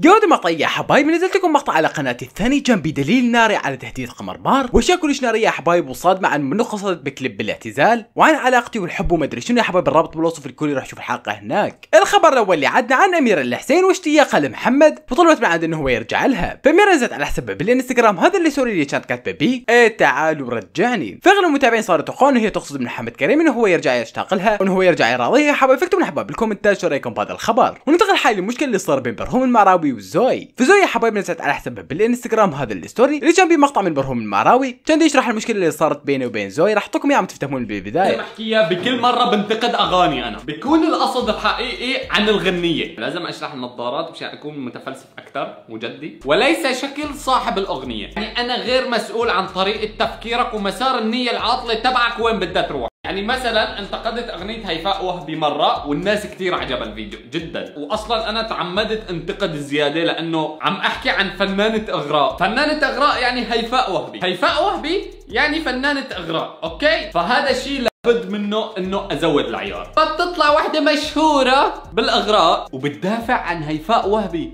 جود ما يا حبايب نزلت لكم مقطع على قناتي الثاني كان بدليل ناري على تهديد قمر بار واشياء كلش ناريه يا حبايب وصادمه عن منو قصدت بكليب بالاعتزال وعن علاقتي والحب وما ادري شنو يا حبايب الرابط بالوصف الكل راح تشوف الحلقه هناك الخبر الاول اللي عدنا عن اميره الحسين واشتياقها لمحمد وطلبت من عند انه هو يرجع لها فاميره نزلت على حسابها بالانستغرام هذا اللي سوري اللي كانت كاتبه بيه ايه تعال ورجعني فاغلب المتابعين صاروا يتوقعون هي تقصد من محمد كريم انه هو يرجع يشتاق لها وانه هو يرجع يراضيها يا حبايب فاكتبوا لنا حبايب بالكومنتات شو رايكم بهذا الخبر وننتقل حاليا للمشكله اللي صار بين برهوم المعراوي المراوي وزوي فزوي يا حبايبنا نزلت على حسابها بالانستغرام هذا الستوري اللي كان فيه مقطع من برهوم المراوي كان يشرح المشكله اللي صارت بينه وبين زوي راح اعطيكم اياها عم تفتهمون بالبدايه بحكيها بكل مره بنتقد اغاني انا بكون القصد الحقيقي عن الغنيه لازم اشرح النظارات مشان اكون متفلسف اكثر اكثر وجدي وليس شكل صاحب الاغنيه يعني انا غير مسؤول عن طريقه تفكيرك ومسار النيه العاطله تبعك وين بدها تروح يعني مثلا انتقدت اغنيه هيفاء وهبي مره والناس كثير عجب الفيديو جدا واصلا انا تعمدت انتقد زياده لانه عم احكي عن فنانه اغراء فنانه اغراء يعني هيفاء وهبي هيفاء وهبي يعني فنانه اغراء اوكي فهذا الشيء لابد منه انه ازود العيار فبتطلع وحده مشهوره بالاغراء وبتدافع عن هيفاء وهبي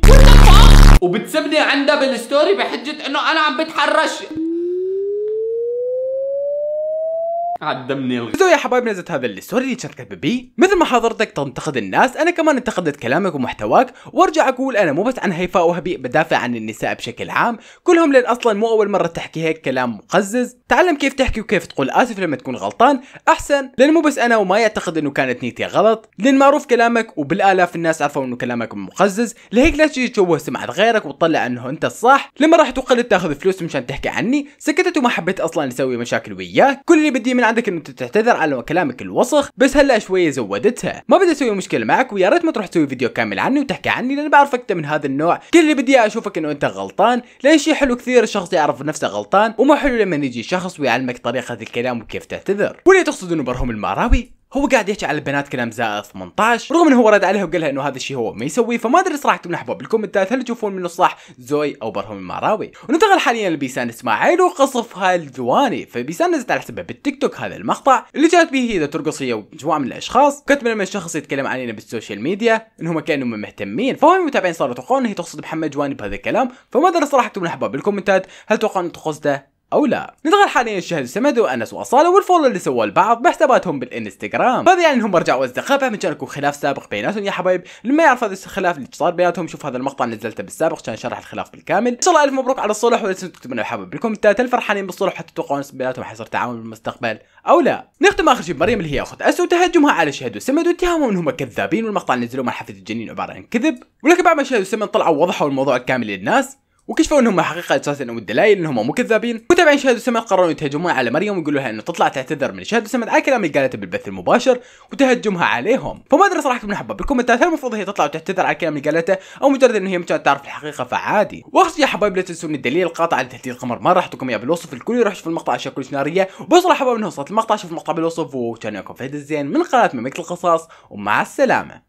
وبتسبني عندها بالستوري بحجه انه انا عم بتحرش عدمني الغ... يا حبايب نزلت هذا الستوري اللي كانت كاتبه بي مثل ما حضرتك تنتقد الناس انا كمان انتقدت كلامك ومحتواك وارجع اقول انا مو بس عن هيفاء وهبي بدافع عن النساء بشكل عام كلهم لان اصلا مو اول مره تحكي هيك كلام مقزز تعلم كيف تحكي وكيف تقول اسف لما تكون غلطان احسن لان مو بس انا وما يعتقد انه كانت نيتي غلط لان معروف كلامك وبالالاف الناس عرفوا انه كلامك مقزز لهيك لا تجي تشوه سمعه غيرك وتطلع انه انت الصح لما راح تقلد تاخذ فلوس مشان تحكي عني سكتت وما حبيت اصلا اسوي مشاكل وياك كل اللي بدي من عندك ان تعتذر على كلامك الوسخ بس هلا شويه زودتها ما بدي اسوي مشكله معك ويا ريت ما تروح تسوي فيديو كامل عني وتحكي عني لان بعرفك انت من هذا النوع كل اللي بدي اشوفك انه انت غلطان لان شيء حلو كثير الشخص يعرف نفسه غلطان وما حلو لما يجي شخص ويعلمك طريقه الكلام وكيف تعتذر واللي تقصد انه برهم المعراوي هو قاعد يحكي على البنات كلام زائد 18 رغم انه هو رد عليها وقال لها انه هذا الشيء هو ما يسويه فما ادري صراحه من احباب بالكومنتات هل تشوفون منه صح زوي او برهم المعراوي وننتقل حاليا لبيسان اسماعيل وقصفها الجواني فبيسان نزلت على حسابها بالتيك توك هذا المقطع اللي جات به اذا ترقص هي ومجموعه من الاشخاص كتب لما الشخص يتكلم علينا بالسوشيال ميديا انهم كانوا مهتمين فهم المتابعين صاروا يتوقعون انه هي تقصد محمد جواني بهذا الكلام فما ادري صراحه من احباب بالكومنتات هل توقعون تقصده او لا ندخل حاليا الشهد السمد وانس واصاله والفولو اللي سووه البعض بحساباتهم بالانستغرام هذا يعني انهم رجعوا اصدقاء بعد ما جركوا خلاف سابق بيناتهم يا حبايب اللي ما يعرف هذا الخلاف اللي صار بيناتهم شوف هذا المقطع اللي نزلته بالسابق كان شرح الخلاف بالكامل ان شاء الله الف مبروك على الصلح ولا تنسوا تكتبوا لنا حبايب بالكومنتات هل فرحانين بالصلح حتى تتوقعون بيناتهم حيصير تعاون بالمستقبل او لا نختم اخر شيء بمريم اللي هي اخت اسو تهجمها على شهد السمد واتهامهم انهم كذابين والمقطع اللي نزلوه مع حفيد الجنين عباره عن كذب ولكن بعد ما شهد السمد طلعوا وضحوا الموضوع الكامل للناس وكشفوا انهم حقيقه اساسا او الدلائل انهم مو كذابين وتابعين شهد وسمد قرروا يتهجمون على مريم ويقولوا لها انه تطلع تعتذر من شهد وسمد على الكلام اللي قالته بالبث المباشر وتهجمها عليهم فما ادري صراحه من حبه بالكومنتات هل المفروض هي تطلع وتعتذر على الكلام اللي قالته او مجرد انه هي ما تعرف الحقيقه فعادي واخر يا حبايب لا تنسون الدليل القاطع على تهديد القمر ما راح احطكم اياه بالوصف الكل يروح يشوف المقطع اشياء كلش ناريه وبس حبايب انه وصلت المقطع شوف المقطع بالوصف وكان معكم فهد الزين من قناه مملكه القصص ومع السلامه